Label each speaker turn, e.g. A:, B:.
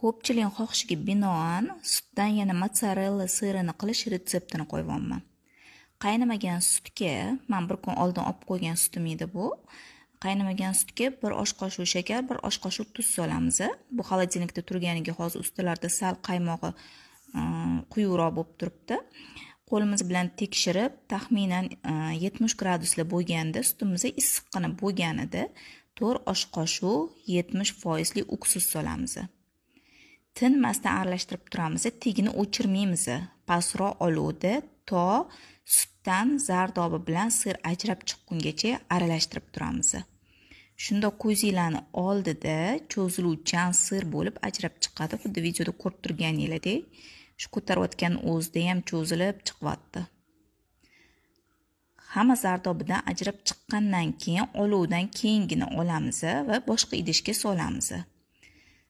A: ko'pchilik xohishiga binoan sutdan yana mozzarella sirini qilish retseptini qo'yyapman qaynamagan sutga man bir kun oldin olib qo'ygan sutim edi bu qaynamagan sutga bir osh qoshiq shakar bir osh qoshiq tuz solamiz bu xolodilnikda turganiga hozir ustalarda sal qaymog'i e, quyuqroq bo'lib turibdi qo'limiz bilan tekshirib taxminan e, yetmish gradusli bo'lganda sutimiz issiqqina bo'lganida to'rt osh qoshiq yetmish foizli uksus solamiz tinmasdan aralashtirib turamiz tagini o'chirmaymiz pastroq oluvdi to sutdan zardobi bilan sir ajrab chiqqungacha aralashtirib turamiz shunda ko'zinglarni oldida cho'ziluvchan sir bo'lib ajrab chiqadi xuddi videoda ko'rib turganinglardek shu ko'tarayotgan o'zida ham cho'zilib chiqyapti hamma zardobidan ajrab chiqqandan keyin olovdan keyingini olamiz va boshqa idishga solamiz